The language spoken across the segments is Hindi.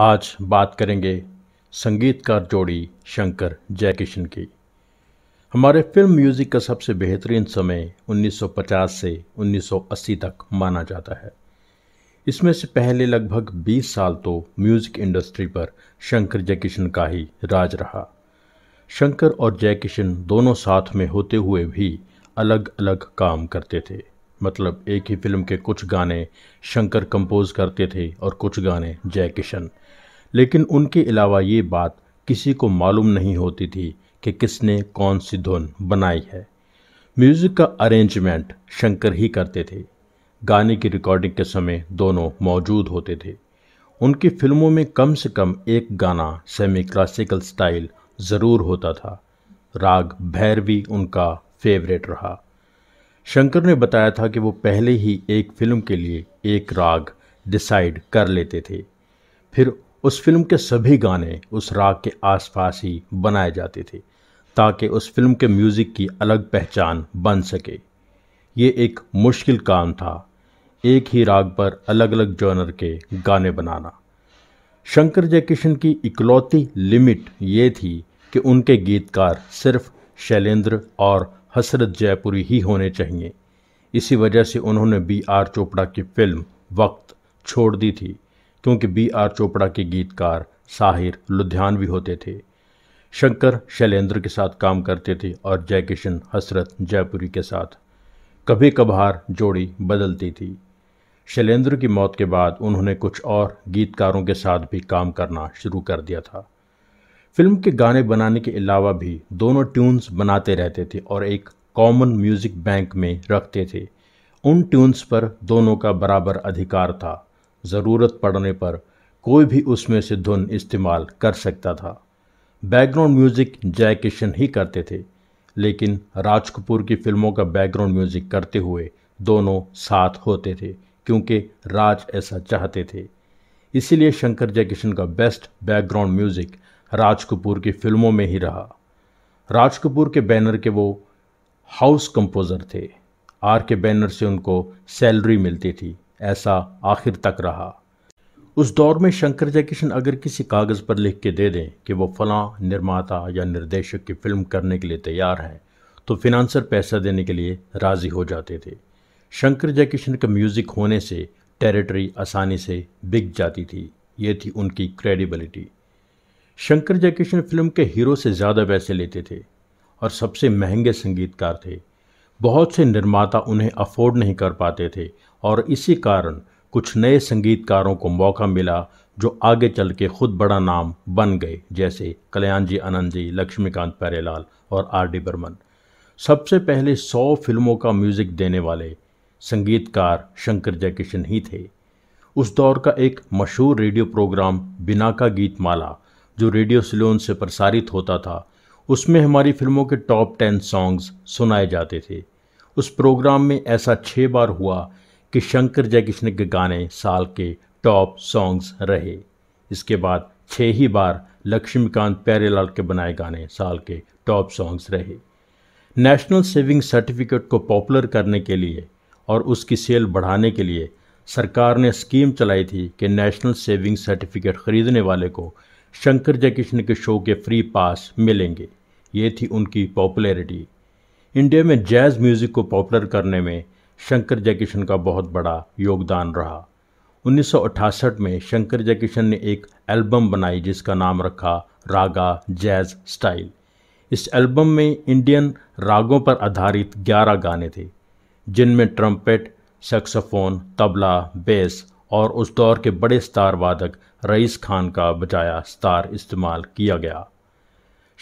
आज बात करेंगे संगीतकार जोड़ी शंकर जयकिशन की हमारे फिल्म म्यूज़िक का सबसे बेहतरीन समय 1950 से 1980 तक माना जाता है इसमें से पहले लगभग 20 साल तो म्यूज़िक इंडस्ट्री पर शंकर जयकिशन का ही राज रहा शंकर और जयकिशन दोनों साथ में होते हुए भी अलग अलग काम करते थे मतलब एक ही फिल्म के कुछ गाने शंकर कंपोज करते थे और कुछ गाने जय किशन लेकिन उनके अलावा ये बात किसी को मालूम नहीं होती थी कि किसने कौन सी धुन बनाई है म्यूज़िक का अरेंजमेंट शंकर ही करते थे गाने की रिकॉर्डिंग के समय दोनों मौजूद होते थे उनकी फिल्मों में कम से कम एक गाना सेमी क्लासिकल स्टाइल ज़रूर होता था राग भैरवी उनका फेवरेट रहा शंकर ने बताया था कि वो पहले ही एक फिल्म के लिए एक राग डिसाइड कर लेते थे फिर उस फिल्म के सभी गाने उस राग के आसपास ही बनाए जाते थे ताकि उस फिल्म के म्यूज़िक की अलग पहचान बन सके ये एक मुश्किल काम था एक ही राग पर अलग अलग जॉनर के गाने बनाना शंकर जयकिशन की इकलौती लिमिट ये थी कि उनके गीतकार सिर्फ शैलेंद्र और हसरत जयपुरी ही होने चाहिए इसी वजह से उन्होंने बी आर चोपड़ा की फिल्म वक्त छोड़ दी थी क्योंकि बी आर चोपड़ा के गीतकार साहिर लुधियानवी होते थे शंकर शैलेंद्र के साथ काम करते थे और जयकिशन हसरत जयपुरी के साथ कभी कभार जोड़ी बदलती थी शैलेंद्र की मौत के बाद उन्होंने कुछ और गीतकारों के साथ भी काम करना शुरू कर दिया था फिल्म के गाने बनाने के अलावा भी दोनों ट्यून्स बनाते रहते थे और एक कॉमन म्यूज़िक बैंक में रखते थे उन ट्यून्स पर दोनों का बराबर अधिकार था ज़रूरत पड़ने पर कोई भी उसमें से धुन इस्तेमाल कर सकता था बैकग्राउंड म्यूज़िक जय किशन ही करते थे लेकिन राज कपूर की फिल्मों का बैकग्राउंड म्यूज़िक करते हुए दोनों साथ होते थे क्योंकि राज ऐसा चाहते थे इसीलिए शंकर जय किशन का best background music Raj Kapoor की फिल्मों में ही रहा राज कपूर के बैनर के वो हाउस कंपोज़र थे आर के बैनर से उनको सैलरी मिलती थी ऐसा आखिर तक रहा उस दौर में शंकर जयकिशन अगर किसी कागज़ पर लिख के दे दें कि वो फलां निर्माता या निर्देशक की फ़िल्म करने के लिए तैयार हैं तो फिनांसर पैसा देने के लिए राज़ी हो जाते थे शंकर जयकिशन का म्यूज़िक होने से टेरिटरी आसानी से बिक जाती थी ये थी उनकी क्रेडिबिलिटी शंकर जयकिशन फिल्म के हीरो से ज़्यादा पैसे लेते थे और सबसे महंगे संगीतकार थे बहुत से निर्माता उन्हें अफोर्ड नहीं कर पाते थे और इसी कारण कुछ नए संगीतकारों को मौका मिला जो आगे चल के खुद बड़ा नाम बन गए जैसे कल्याण जी अनंत जी लक्ष्मीकांत पैरेलाल और आर डी बर्मन सबसे पहले सौ फिल्मों का म्यूज़िक देने वाले संगीतकार शंकर जयकिशन ही थे उस दौर का एक मशहूर रेडियो प्रोग्राम बिना का गीत माला जो रेडियो सिलोन से प्रसारित होता था उसमें हमारी फिल्मों के टॉप टेन सॉन्ग्स सुनाए जाते थे उस प्रोग्राम में ऐसा छः बार हुआ कि शंकर जयकिशन के गाने साल के टॉप सॉन्ग्स रहे इसके बाद छः ही बार लक्ष्मीकांत प्यारेलाल के बनाए गाने साल के टॉप सॉन्ग्स रहे नेशनल सेविंग सर्टिफिकेट को पॉपुलर करने के लिए और उसकी सेल बढ़ाने के लिए सरकार ने स्कीम चलाई थी कि नेशनल सेविंग सर्टिफिकेट खरीदने वाले को शंकर जय कृष्ण के शो के फ्री पास मिलेंगे ये थी उनकी पॉपुलैरिटी इंडिया में जैज़ म्यूज़िक को पॉपुलर करने में शंकर जय किशन का बहुत बड़ा योगदान रहा 1968 में शंकर जय किशन ने एक एल्बम बनाई जिसका नाम रखा रागा जैज़ स्टाइल इस एल्बम में इंडियन रागों पर आधारित 11 गाने थे जिनमें ट्रम्पेट सक्सोफोन तबला बेस और उस दौर के बड़े स्टार वादक रईस खान का बजाया स्टार इस्तेमाल किया गया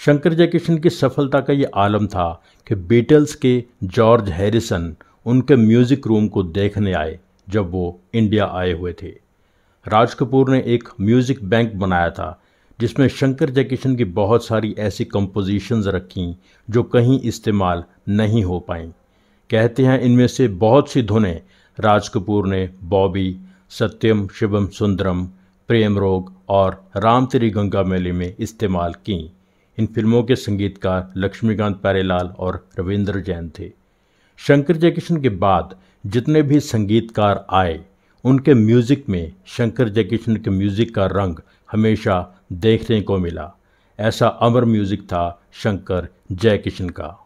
शंकर जयकिशन की सफलता का ये आलम था कि बीटल्स के जॉर्ज हैरिसन उनके म्यूज़िक रूम को देखने आए जब वो इंडिया आए हुए थे राज कपूर ने एक म्यूज़िक बैंक बनाया था जिसमें शंकर जयकिशन की बहुत सारी ऐसी कंपोजिशंस रखी जो कहीं इस्तेमाल नहीं हो पाई कहते हैं इनमें से बहुत सी धुनें राज कपूर ने बॉबी सत्यम शिवम सुंदरम प्रेम रोग और राम तेरी गंगा मेले में इस्तेमाल की इन फिल्मों के संगीतकार लक्ष्मीकांत प्यारेलाल और रविंद्र जैन थे शंकर जयकिशन के बाद जितने भी संगीतकार आए उनके म्यूज़िक में शंकर जयकिशन के म्यूज़िक का रंग हमेशा देखने को मिला ऐसा अमर म्यूज़िक था शंकर जयकिशन का